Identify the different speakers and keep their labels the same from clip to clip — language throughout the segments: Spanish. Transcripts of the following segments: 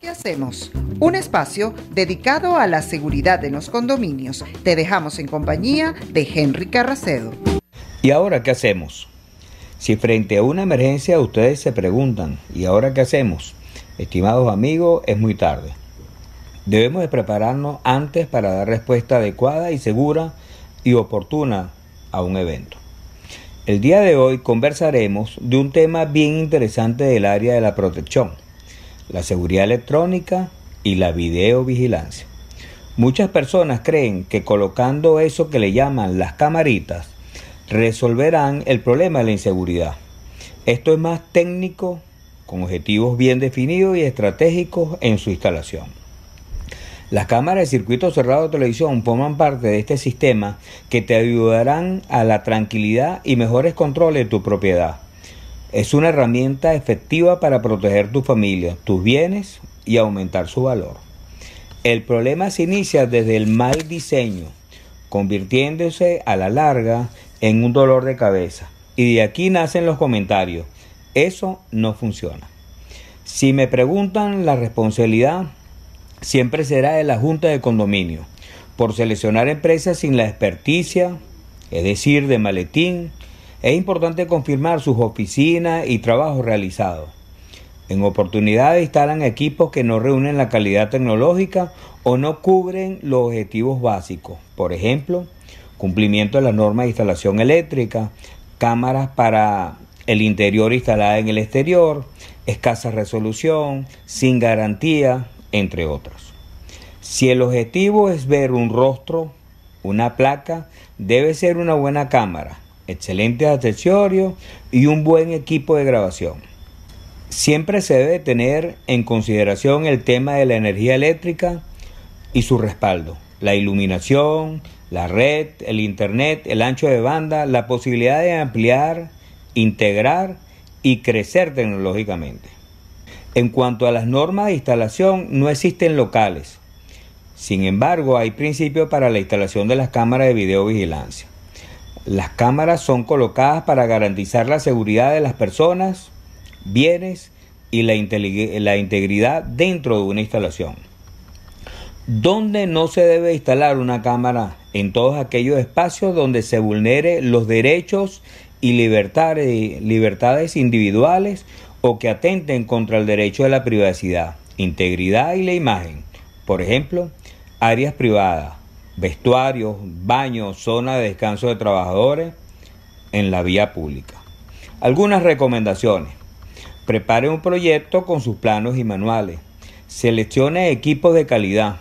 Speaker 1: ¿Qué hacemos? Un espacio dedicado a la seguridad de los condominios. Te dejamos en compañía de Henry Carracedo.
Speaker 2: ¿Y ahora qué hacemos? Si frente a una emergencia ustedes se preguntan, ¿y ahora qué hacemos? Estimados amigos, es muy tarde. Debemos de prepararnos antes para dar respuesta adecuada y segura y oportuna a un evento. El día de hoy conversaremos de un tema bien interesante del área de la protección, la seguridad electrónica y la videovigilancia. Muchas personas creen que colocando eso que le llaman las camaritas resolverán el problema de la inseguridad. Esto es más técnico, con objetivos bien definidos y estratégicos en su instalación. Las cámaras de circuito cerrado de televisión forman parte de este sistema que te ayudarán a la tranquilidad y mejores controles de tu propiedad. Es una herramienta efectiva para proteger tu familia, tus bienes y aumentar su valor. El problema se inicia desde el mal diseño, convirtiéndose a la larga en un dolor de cabeza. Y de aquí nacen los comentarios. Eso no funciona. Si me preguntan la responsabilidad, siempre será de la Junta de Condominio, por seleccionar empresas sin la experticia, es decir, de maletín, es importante confirmar sus oficinas y trabajos realizados. En oportunidades instalan equipos que no reúnen la calidad tecnológica o no cubren los objetivos básicos, por ejemplo, cumplimiento de las normas de instalación eléctrica, cámaras para el interior instalada en el exterior, escasa resolución, sin garantía, entre otros. Si el objetivo es ver un rostro, una placa, debe ser una buena cámara, excelentes accesorios y un buen equipo de grabación. Siempre se debe tener en consideración el tema de la energía eléctrica y su respaldo, la iluminación, la red, el internet, el ancho de banda, la posibilidad de ampliar, integrar y crecer tecnológicamente. En cuanto a las normas de instalación, no existen locales. Sin embargo, hay principios para la instalación de las cámaras de videovigilancia. Las cámaras son colocadas para garantizar la seguridad de las personas, bienes y la, integridad dentro de una instalación. ¿Dónde no se debe instalar una cámara? En todos aquellos espacios donde se vulnere los derechos y libertades individuales o que atenten contra el derecho a la privacidad, integridad y la imagen. Por ejemplo, áreas privadas, vestuarios, baños, zona de descanso de trabajadores en la vía pública. Algunas recomendaciones. Prepare un proyecto con sus planos y manuales. Seleccione equipos de calidad.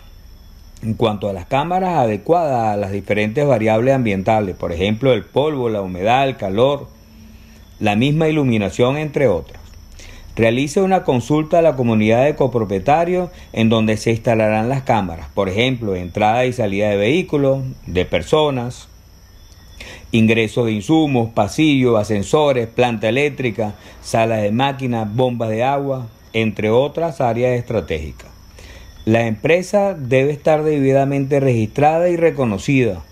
Speaker 2: En cuanto a las cámaras adecuadas a las diferentes variables ambientales, por ejemplo, el polvo, la humedad, el calor, la misma iluminación, entre otras. Realice una consulta a la comunidad de copropietarios en donde se instalarán las cámaras, por ejemplo, entrada y salida de vehículos, de personas, ingreso de insumos, pasillos, ascensores, planta eléctrica, salas de máquinas, bombas de agua, entre otras áreas estratégicas. La empresa debe estar debidamente registrada y reconocida,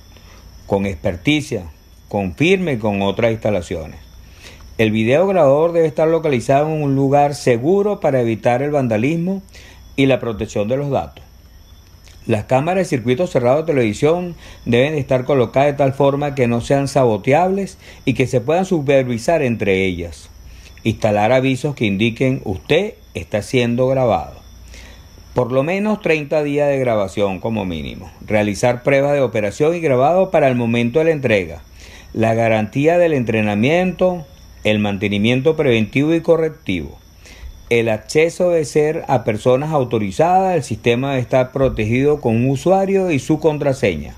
Speaker 2: con experticia, con firme y con otras instalaciones. El video grabador debe estar localizado en un lugar seguro para evitar el vandalismo y la protección de los datos. Las cámaras de circuito cerrado de televisión deben estar colocadas de tal forma que no sean saboteables y que se puedan supervisar entre ellas. Instalar avisos que indiquen usted está siendo grabado. Por lo menos 30 días de grabación como mínimo. Realizar pruebas de operación y grabado para el momento de la entrega. La garantía del entrenamiento, el mantenimiento preventivo y correctivo, el acceso debe ser a personas autorizadas, el sistema debe estar protegido con un usuario y su contraseña.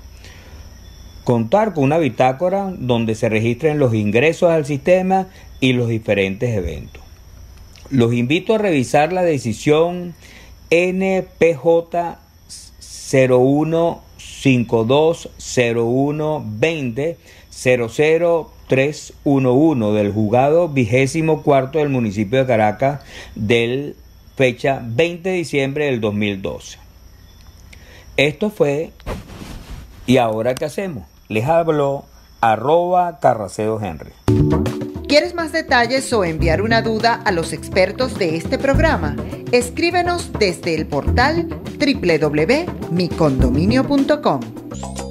Speaker 2: Contar con una bitácora donde se registren los ingresos al sistema y los diferentes eventos. Los invito a revisar la decisión NPJ 01520120 311 del jugado vigésimo cuarto del municipio de Caracas del fecha 20 de diciembre del 2012. Esto fue ¿Y ahora qué hacemos? Les hablo arroba Carraceo Henry.
Speaker 1: ¿Quieres más detalles o enviar una duda a los expertos de este programa? Escríbenos desde el portal www.micondominio.com.